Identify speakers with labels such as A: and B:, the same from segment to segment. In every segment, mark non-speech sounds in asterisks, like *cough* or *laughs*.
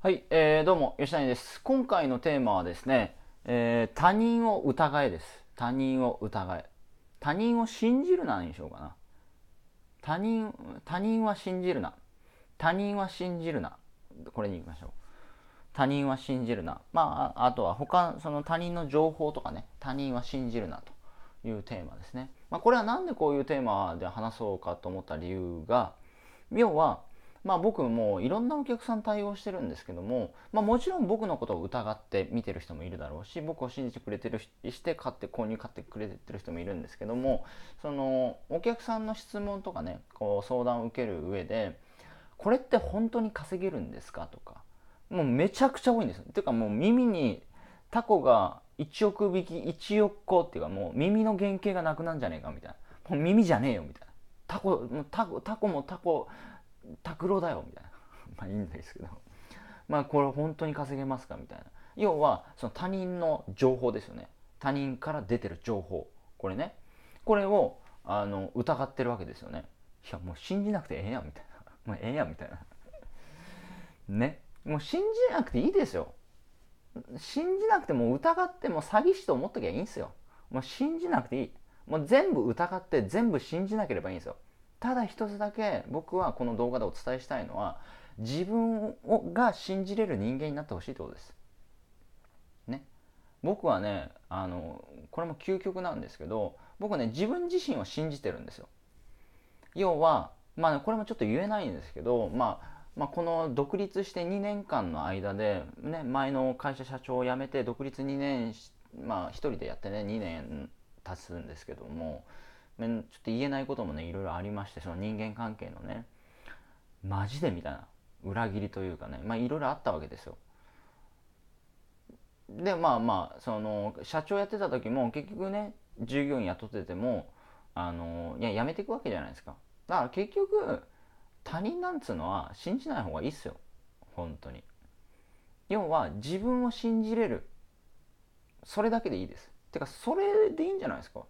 A: はい、えー、どうも吉谷です。今回のテーマはですね、えー、他人を疑えです。他人を疑え。他人を信じるなにしようかな。他人、他人は信じるな。他人は信じるな。これに行きましょう。他人は信じるな。まあ、あとは他、その他人の情報とかね、他人は信じるなというテーマですね。まあ、これはなんでこういうテーマで話そうかと思った理由が、要は、まあ、僕もいろんなお客さん対応してるんですけども、まあ、もちろん僕のことを疑って見てる人もいるだろうし僕を信じてくれてるして買って購入買ってくれてる人もいるんですけどもそのお客さんの質問とかねこう相談を受ける上でこれって本当に稼げるんですかとかもうめちゃくちゃ多いんですていうかもう耳にタコが1億匹1億個っていうかもう耳の原型がなくなんじゃねえかみたいなもう耳じゃねえよみたいなタコタコタコもタコ拓郎だよみたいな *laughs* まあいいんですけどまあこれ本当に稼げますかみたいな要はその他人の情報ですよね他人から出てる情報これねこれをあの疑ってるわけですよねいやもう信じなくてええやんみたいな *laughs* もうええやんみたいな *laughs* ねもう信じなくていいですよ信じなくても疑っても詐欺師と思っときゃいいんですよもう信じなくていいもう全部疑って全部信じなければいいんですよただ一つだけ僕はこの動画でお伝えしたいのは自分をが信じれる人間になってほしいってことです。ね。僕はねあのこれも究極なんですけど僕ね自分自身を信じてるんですよ。要はまあこれもちょっと言えないんですけど、まあ、まあこの独立して2年間の間で、ね、前の会社社長を辞めて独立2年まあ1人でやってね2年経つんですけどもちょっと言えないこともねいろいろありましてその人間関係のねマジでみたいな裏切りというかねまあいろいろあったわけですよ。でまあまあその社長やってた時も結局ね従業員雇っててもあのいや辞めていくわけじゃないですか。だから結局他人なんつうのは信じない方がいいっすよ本当に。要は自分を信じれるそれだけでいいです。てかそれでいいんじゃないですか。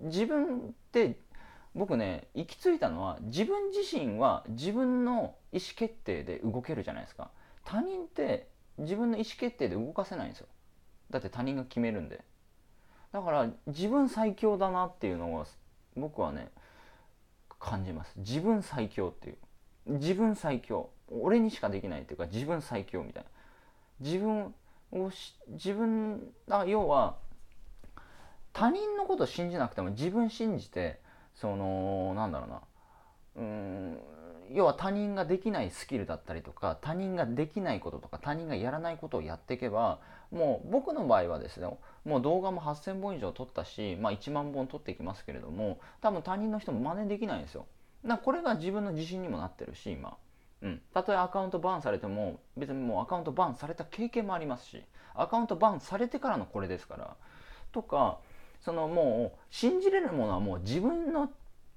A: 自分って僕ね行き着いたのは自分自身は自分の意思決定で動けるじゃないですか他人って自分の意思決定で動かせないんですよだって他人が決めるんでだから自分最強だなっていうのを僕はね感じます自分最強っていう自分最強俺にしかできないっていうか自分最強みたいな自分を自分だ要は他人のこと信じなくても自分信じてそのなんだろうなうん要は他人ができないスキルだったりとか他人ができないこととか他人がやらないことをやっていけばもう僕の場合はですねもう動画も8,000本以上撮ったし、まあ、1万本撮っていきますけれども多分他人の人も真似できないんですよ。だこれが自分の自信にもなってるし今。うん、たとえアカウントバーンされても別にもうアカウントバーンされた経験もありますしアカウントバーンされてからのこれですからとかそのもう信じれるものはもう自分の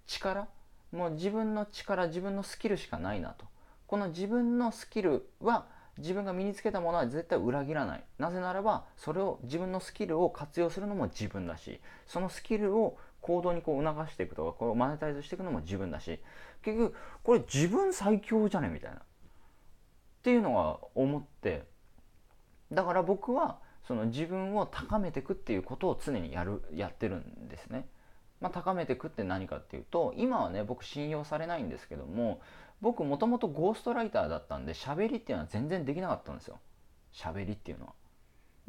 A: 力もう自分の力自分のスキルしかないなとこの自分のスキルは自分が身につけたものは絶対裏切らないなぜならばそれを自分のスキルを活用するのも自分だしそのスキルを行動にこう促していくとかこれをマネタイズしていくのも自分だし結局これ自分最強じゃねみたいなっていうのは思ってだから僕はその自分を高めていくっていうことを常にやるやってるんですね。まあ、高めていくって何かっていうと今はね僕信用されないんですけども僕もともとゴーストライターだったんで喋りっていうのは全然できなかったんですよ喋りっていうのは。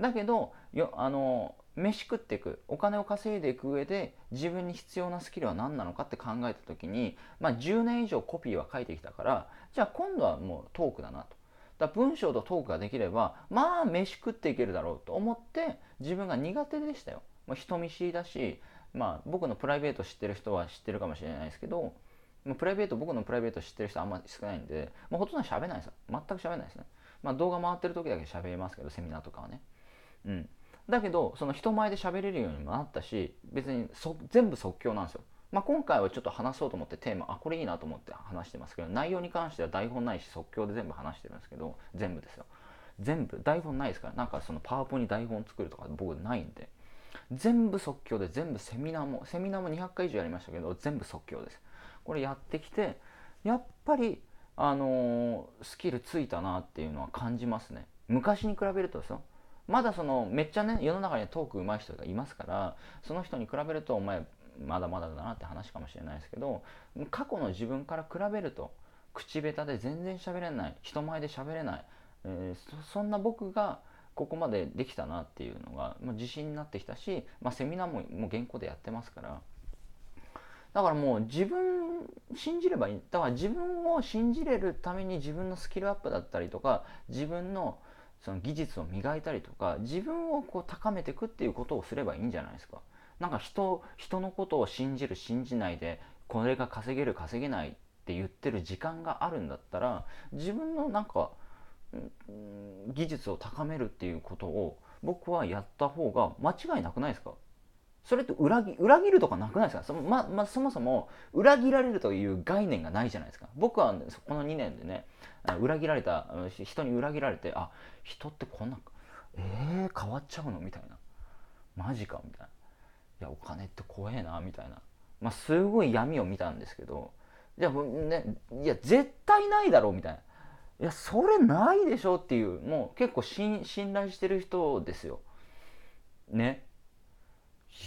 A: だけどよあの飯食っていくお金を稼いでいく上で自分に必要なスキルは何なのかって考えた時に、まあ、10年以上コピーは書いてきたからじゃあ今度はもうトークだなと。だ文章とトークができればまあ飯食っていけるだろうと思って自分が苦手でしたよ、まあ、人見知りだし、まあ、僕のプライベート知ってる人は知ってるかもしれないですけど、まあ、プライベート僕のプライベート知ってる人あんまり少ないんで、まあ、ほとんど喋ないです全く喋れないですね、まあ、動画回ってる時だけ喋りますけどセミナーとかはねうんだけどその人前で喋れるようにもなったし別に全部即興なんですよまあ、今回はちょっと話そうと思ってテーマあこれいいなと思って話してますけど内容に関しては台本ないし即興で全部話してるんですけど全部ですよ全部台本ないですからなんかそのパワポに台本作るとか僕ないんで全部即興で全部セミナーもセミナーも200回以上やりましたけど全部即興ですこれやってきてやっぱりあのー、スキルついたなっていうのは感じますね昔に比べるとですよまだそのめっちゃね世の中にはトーク上手い人がいますからその人に比べるとお前まだまだだなって話かもしれないですけど過去の自分から比べると口下手で全然喋れない人前で喋れない、えー、そんな僕がここまでできたなっていうのが、まあ、自信になってきたし、まあ、セミナーももう原稿でやってますからだからもう自分信じればいいだから自分を信じれるために自分のスキルアップだったりとか自分のその技術を磨いたりとか自分をこう高めていくっていうことをすればいいんじゃないですか。なんか人人のことを信じる信じないでこれが稼げる稼げないって言ってる時間があるんだったら自分のなんか技術を高めるっていうことを僕はやった方が間違いなくないですかそれって裏切裏切るとかなくないですかそ,、ままあ、そもそも裏切られるという概念がないじゃないですか僕はこの2年でね裏切られた人に裏切られてあ人ってこんなえー、変わっちゃうのみたいなマジかみたいなやお金って怖えなみたいな、まあ、すごい闇を見たんですけどいやねいや絶対ないだろうみたいないやそれないでしょっていうもう結構信頼してる人ですよね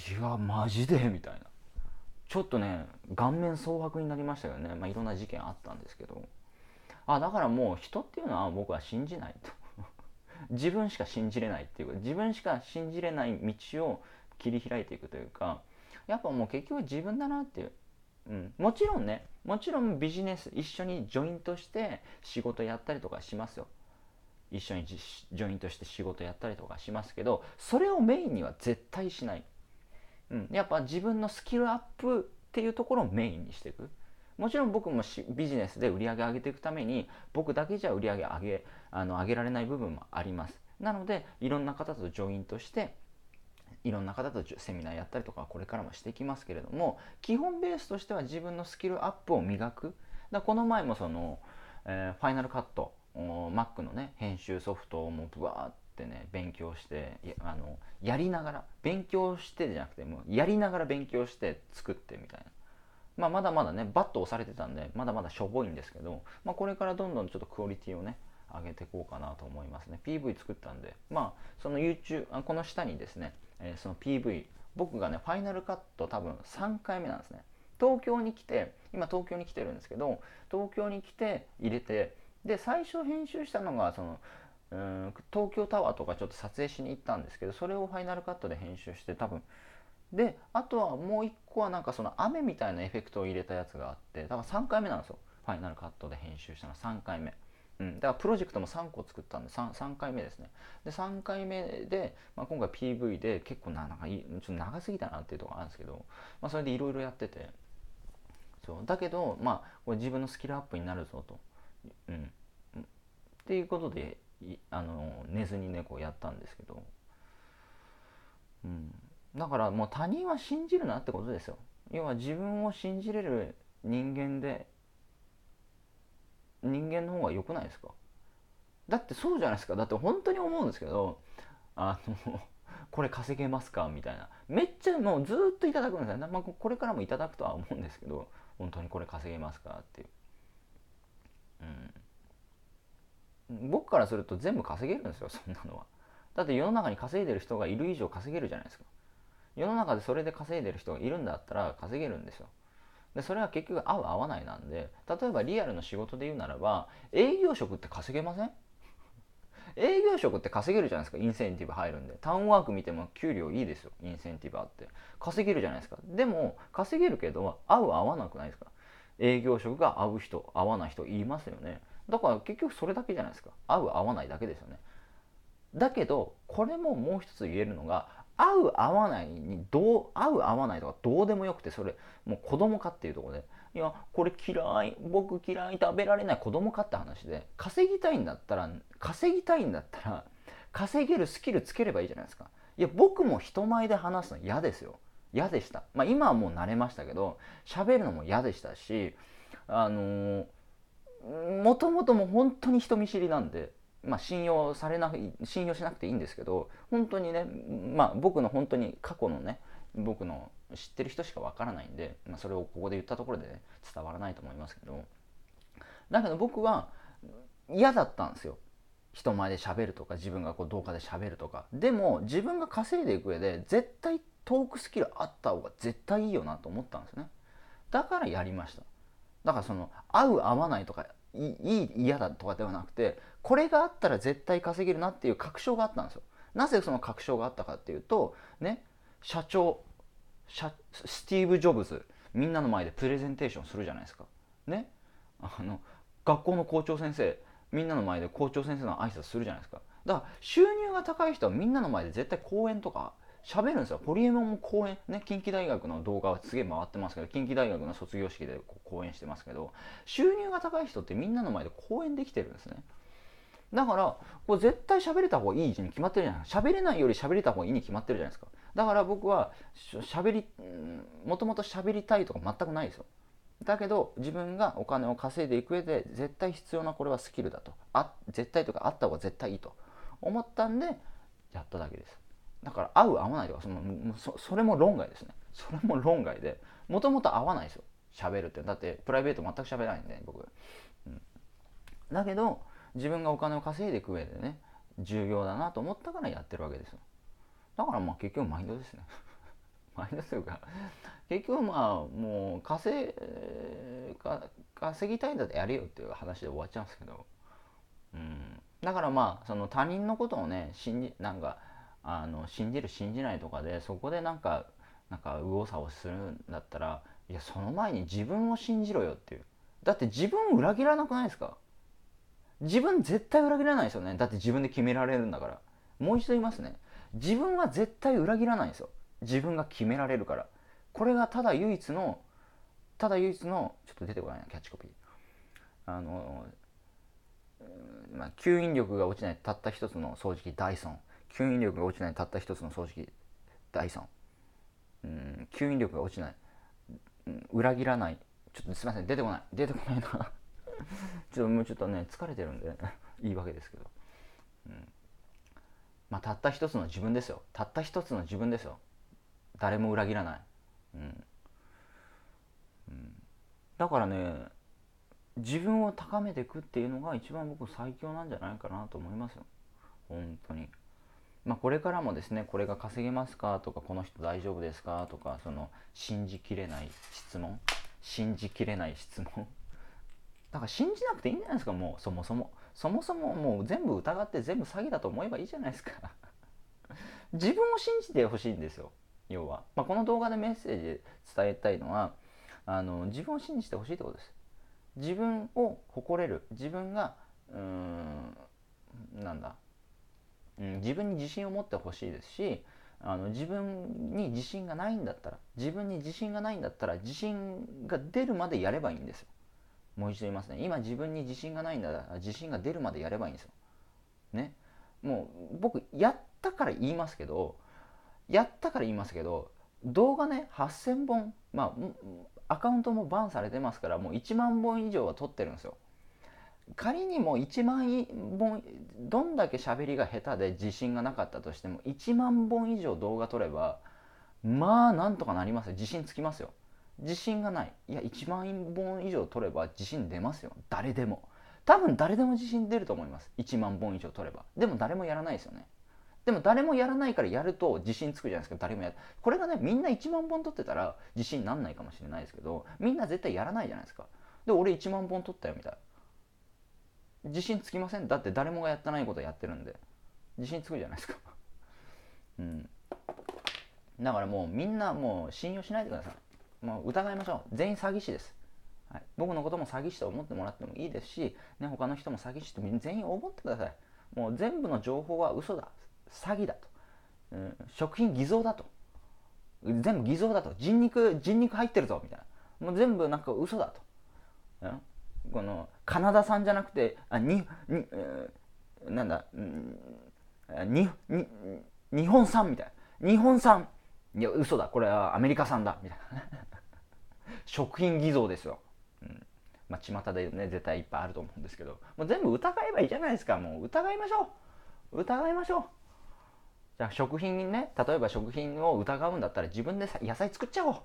A: いやマジでみたいなちょっとね顔面蒼白になりましたけどね、まあ、いろんな事件あったんですけどあだからもう人っていうのは僕は信じないと自分しか信じれないっていう自分しか信じれない道を切り開いていくというかやっぱもう結局自分だなっていう、うん、もちろんねもちろんビジネス一緒にジョイントして仕事やったりとかしますよ一緒にジョイントして仕事やったりとかしますけどそれをメインには絶対しない、うん、やっぱ自分のスキルアップっていうところをメインにしていくもちろん僕もビジネスで売り上げ上げていくために僕だけじゃ売り上げ上げあの上げられない部分もありますなのでいろんな方とジョイントしていろんな方とセミナーやったりとかこれからもしていきますけれども基本ベースとしては自分のスキルアップを磨くだこの前もその、えー、ファイナルカット Mac のね編集ソフトをもうブーってね勉強してあのやりながら勉強してじゃなくてもやりながら勉強して作ってみたいな。まあ、まだまだねバッと押されてたんでまだまだしょぼいんですけど、まあ、これからどんどんちょっとクオリティをね上げていこうかなと思いますね PV 作ったんでまあその YouTube あこの下にですね、えー、その PV 僕がねファイナルカット多分3回目なんですね東京に来て今東京に来てるんですけど東京に来て入れてで最初編集したのがそのうん東京タワーとかちょっと撮影しに行ったんですけどそれをファイナルカットで編集して多分であとはもう一個はなんかその雨みたいなエフェクトを入れたやつがあって多分3回目なんですよファイナルカットで編集したの3回目うん、だからプロジェクトも3個作ったんで 3, 3回目ですねで3回目で、まあ、今回 PV で結構ななんかいちょっと長すぎたなっていうところあるんですけど、まあ、それでいろいろやっててそうだけど、まあ、これ自分のスキルアップになるぞと、うん、っていうことであの寝ずにねこうやったんですけど、うん、だからもう他人は信じるなってことですよ要は自分を信じれる人間で人間の方が良くないですかだってそうじゃないですかだって本当に思うんですけどあの *laughs* これ稼げますかみたいなめっちゃもうずっといただくんですよ、まあ、これからもいただくとは思うんですけど本当にこれ稼げますかっていう、うん、僕からすると全部稼げるんですよそんなのはだって世の中に稼いでる人がいる以上稼げるじゃないですか世の中でそれで稼いでる人がいるんだったら稼げるんですよでそれは結局合う合わないなんで例えばリアルの仕事で言うならば営業職って稼げません *laughs* 営業職って稼げるじゃないですかインセンティブ入るんでタウンワーク見ても給料いいですよインセンティブあって稼げるじゃないですかでも稼げるけど合う合わなくないですか営業職が合う人合わない人言いますよねだから結局それだけじゃないですか合う合わないだけですよねだけどこれももう一つ言えるのが合う合わないにどう合う合わないとかどうでもよくてそれもう子供かっていうとこでいやこれ嫌い僕嫌い食べられない子供かって話で稼ぎたいんだったら稼ぎたいんだったら稼げるスキルつければいいじゃないですかいや僕も人前で話すの嫌ですよ嫌でしたまあ今はもう慣れましたけど喋るのも嫌でしたしあのもともとも本当に人見知りなんでまあ、信用されない信用しなくていいんですけど本当にね、まあ、僕の本当に過去のね僕の知ってる人しかわからないんで、まあ、それをここで言ったところで、ね、伝わらないと思いますけどだけど僕は嫌だったんですよ人前で喋るとか自分がこう動画で喋るとかでも自分が稼いでいく上で絶対トークスキルあった方が絶対いいよなと思ったんですねだからやりましただからその合う合わないとかいい嫌だとかではなくてこれがあったら絶対稼げるなっていう確証があったんですよなぜその確証があったかっていうとね社長スティーブ・ジョブズみんなの前でプレゼンテーションするじゃないですかねあの学校の校長先生みんなの前で校長先生の挨拶するじゃないですかだから収入が高い人はみんなの前で絶対講演とか喋るんですよ。ポリエモンも講演、ね、近畿大学の動画はすげえ回ってますけど、近畿大学の卒業式で講演してますけど、収入が高い人ってみんなの前で講演できてるんですね。だから、これ絶対喋れた方がいいに決まってるじゃないですか。喋れないより喋れた方がいいに決まってるじゃないですか。だから僕は、喋り、もともと喋りたいとか全くないですよ。だけど、自分がお金を稼いでいく上で、絶対必要なこれはスキルだと。あ、絶対とかあった方が絶対いいと思ったんで、やっただけです。だから、合う合わないとか、そのそそれも論外ですね。それも論外で、もともと合わないですよ。喋るって。だって、プライベート全く喋らないんで、僕。うん、だけど、自分がお金を稼いでいく上でね重要だなと思ったからやってるわけですよだからまあ結局マインドですね *laughs* マインドというか結局まあもう稼稼ぎたいんだってやれよっていう話で終わっちゃうんですけどうんだからまあその他人のことをね信じなんかあの信じる信じないとかでそこでなんかなんか右往左往するんだったらいやその前に自分を信じろよっていうだって自分を裏切らなくないですか自分絶対裏切らないですよねだって自分で決められるんだからもう一度言いますね自分は絶対裏切らないんですよ自分が決められるからこれがただ唯一のただ唯一のちょっと出てこないなキャッチコピーあのまあ、吸引力が落ちないたった一つの掃除機ダイソン吸引力が落ちないたった一つの掃除機ダイソンうん吸引力が落ちない、うん、裏切らないちょっとすいません出てこない出てこないな *laughs* ちょっともうちょっとね疲れてるんで、ね、*laughs* いいけですけど、うんまあ、たった一つの自分ですよたった一つの自分ですよ誰も裏切らない、うんうん、だからね自分を高めていくっていうのが一番僕最強なんじゃないかなと思いますよ本当に。まあ、これからもですねこれが稼げますかとかこの人大丈夫ですかとかその信じきれない質問信じきれない質問だから信じなくていいんじゃないですかもうそもそもそもそももう全部疑って全部詐欺だと思えばいいじゃないですか *laughs* 自分を信じてほしいんですよ要は、まあ、この動画でメッセージで伝えたいのはあの自分を信じてほしいってことです自分を誇れる自分がうーんなんだ、うん、自分に自信を持ってほしいですしあの自分に自信がないんだったら自分に自信がないんだったら自信が出るまでやればいいんですよもう一度言いますね今自分に自信がないんだら自信が出るまでやればいいんですよ。ねもう僕やったから言いますけどやったから言いますけど動画ね8,000本まあアカウントもバンされてますからもう1万本以上は撮ってるんですよ。仮にも1万本どんだけ喋りが下手で自信がなかったとしても1万本以上動画撮ればまあなんとかなりますよ自信つきますよ。自信がないいや1万本以上取れば自信出ますよ誰でも多分誰でも自信出ると思います1万本以上取ればでも誰もやらないですよねでも誰もやらないからやると自信つくじゃないですか誰もやこれがねみんな1万本取ってたら自信なんないかもしれないですけどみんな絶対やらないじゃないですかで俺1万本取ったよみたい自信つきませんだって誰もがやってないことやってるんで自信つくじゃないですかうんだからもうみんなもう信用しないでくださいもう疑いましょう全員詐欺師です、はい、僕のことも詐欺師と思ってもらってもいいですし、ね、他の人も詐欺師と全員思ってくださいもう全部の情報は嘘だ詐欺だと、うん、食品偽造だと全部偽造だと人肉人肉入ってるぞみたいなもう全部なんか嘘だと、うん、このカナダ産じゃなくてあにに、えー、なんだ、にに日本産みたいな日本産いや嘘だこれはアメリカ産だみたいな食品偽造ですよ。うんまあ、巷でね、絶対いっぱいあると思うんですけど、もう全部疑えばいいじゃないですか。もう疑いましょう。疑いましょう。じゃあ食品にね、例えば食品を疑うんだったら自分で野菜作っちゃおう。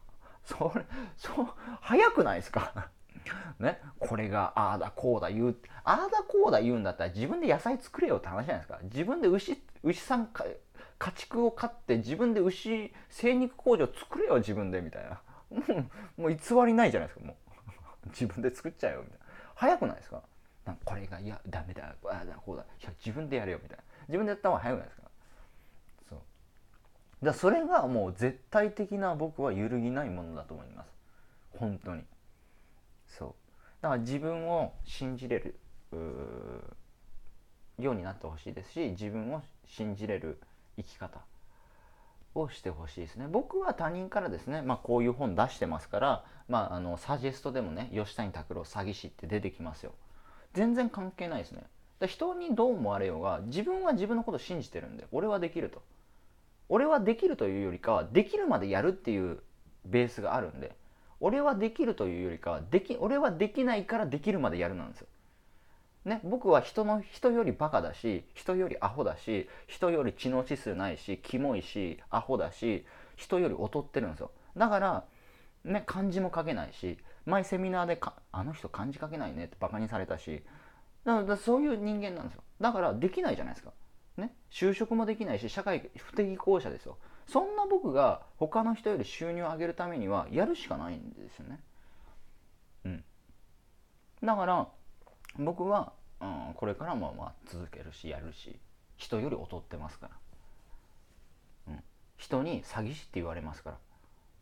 A: *laughs* それ、そう、早くないですか *laughs* ね、これがああだこうだ言うああだこうだ言うんだったら自分で野菜作れよって話じゃないですか自分で牛牛さんか家畜を飼って自分で牛精肉工場作れよ自分でみたいなも *laughs* うもう偽りないじゃないですかもう *laughs* 自分で作っちゃえよみたいな早くないですかなんかこれがいやダメだあだこうだいや自分でやれよみたいな自分でやった方が早くないですかそうだそれがもう絶対的な僕は揺るぎないものだと思います本当にそうだから自分を信じれるようになってほしいですし自分を信じれる生き方をしてほしいですね僕は他人からですね、まあ、こういう本出してますから、まあ、あのサジェストでもね吉谷拓郎詐欺師って出てきますよ全然関係ないですねで人にどう思われようが自分は自分のことを信じてるんで俺はできると俺はできるというよりかはできるまでやるっていうベースがあるんで俺はできるというよりかはでき俺はできないからできるまでやるなんですよね、僕は人の人よりバカだし人よりアホだし人より知能指数ないしキモいしアホだし人より劣ってるんですよだから、ね、漢字も書けないし前セミナーでか「あの人漢字書けないね」ってバカにされたしだからそういう人間なんですよだからできないじゃないですか、ね、就職もできないし社会不適合者ですよそんな僕が他の人より収入を上げるためにはやるしかないんですよねうんだから僕は、うん、これからもまあ続けるしやるし人より劣ってますから、うん、人に詐欺師って言われますから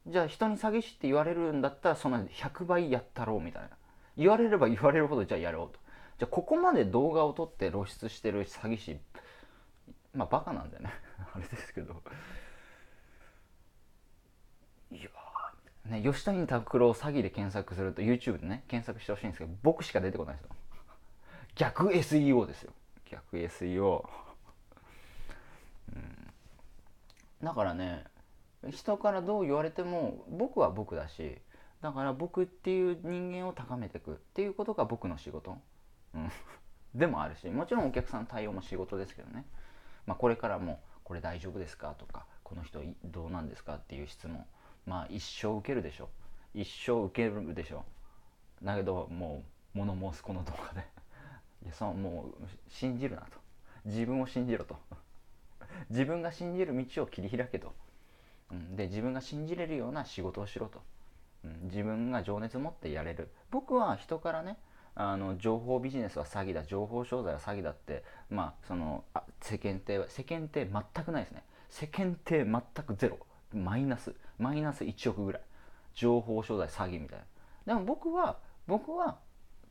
A: じゃあ人に詐欺師って言われるんだったらその100倍やったろうみたいな言われれば言われるほどじゃあやろうとじゃあここまで動画を撮って露出してる詐欺師まあバカなんだよね *laughs* あれですけどいやね吉谷拓郎詐欺で検索すると YouTube でね検索してほしいんですけど僕しか出てこないですよ逆 SEO ですよ逆 SEO、うん、だからね人からどう言われても僕は僕だしだから僕っていう人間を高めていくっていうことが僕の仕事、うん、でもあるしもちろんお客さん対応も仕事ですけどね、まあ、これからもこれ大丈夫ですかとかこの人どうなんですかっていう質問まあ一生受けるでしょ一生受けるでしょだけどもう物申すこの動画でいやそのもう信じるなと自分を信じろと *laughs* 自分が信じる道を切り開けと、うん、で自分が信じれるような仕事をしろと、うん、自分が情熱を持ってやれる僕は人からねあの情報ビジネスは詐欺だ情報商材は詐欺だってまあそのあ世間体は世間体全くないですね世間体全くゼロマイナスマイナス1億ぐらい情報商材詐欺みたいなでも僕は僕は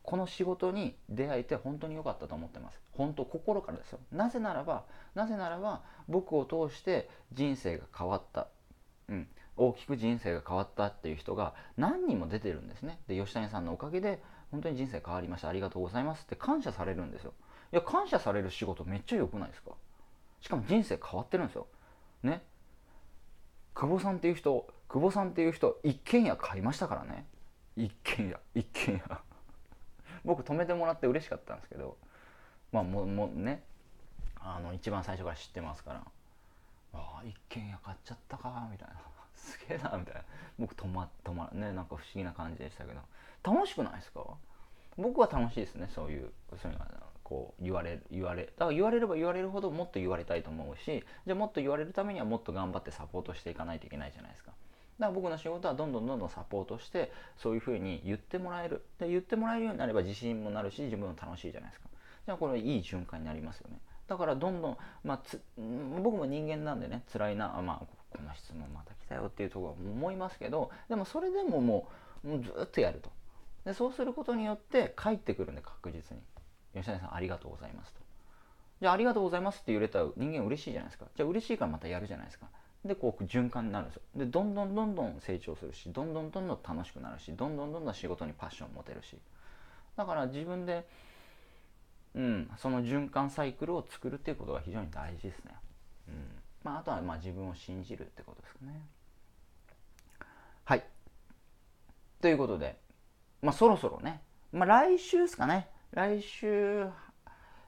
A: この仕事に出会えて本当に良かったと思ってます。本当、心からですよ。なぜならば、なぜならば、僕を通して人生が変わった。うん。大きく人生が変わったっていう人が何人も出てるんですね。で、吉谷さんのおかげで、本当に人生変わりました。ありがとうございますって感謝されるんですよ。いや、感謝される仕事めっちゃ良くないですかしかも人生変わってるんですよ。ね。久保さんっていう人、久保さんっていう人、一軒家買いましたからね。一軒家、一軒家。僕止めてもらって嬉しかったんですけどまあももねあの一番最初から知ってますから「ああ一軒家買っちゃったか」みたいな「*laughs* すげえな」みたいな僕止ま止まらねなんか不思議な感じでしたけど楽しくないですか僕は楽しいですねそういうそういうのこう言われ言われだから言われれば言われるほどもっと言われたいと思うしじゃあもっと言われるためにはもっと頑張ってサポートしていかないといけないじゃないですかだから僕の仕事はどんどんどんどんサポートしてそういうふうに言ってもらえるで言ってもらえるようになれば自信もなるし自分も楽しいじゃないですかじゃあこれいい循環になりますよねだからどんどん、まあ、つ僕も人間なんでね辛いな、まあ、この質問また来たよっていうところは思いますけどでもそれでももうもうずっとやるとでそうすることによって帰ってくるんで確実に吉谷さんありがとうございますとじゃあありがとうございますって言われたら人間嬉しいじゃないですかじゃあ嬉しいからまたやるじゃないですかでこう循環になるんですよでどんどんどんどん成長するしどんどんどんどん楽しくなるしどんどんどんどん仕事にパッション持てるしだから自分で、うん、その循環サイクルを作るっていうことが非常に大事ですね、うんまあ、あとはまあ自分を信じるってことですかねはいということで、まあ、そろそろね、まあ、来週ですかね来週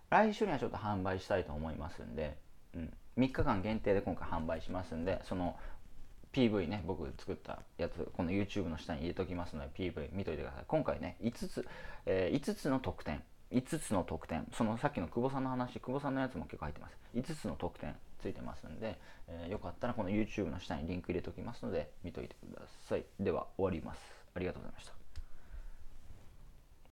A: 来週にはちょっと販売したいと思いますんでうん3日間限定で今回販売しますんでその PV ね僕作ったやつこの YouTube の下に入れときますので PV 見といてください今回ね5つ、えー、5つの特典5つの特典そのさっきの久保さんの話久保さんのやつも結構入ってます5つの特典ついてますんで、えー、よかったらこの YouTube の下にリンク入れときますので見といてくださいでは終わりますありがとうございました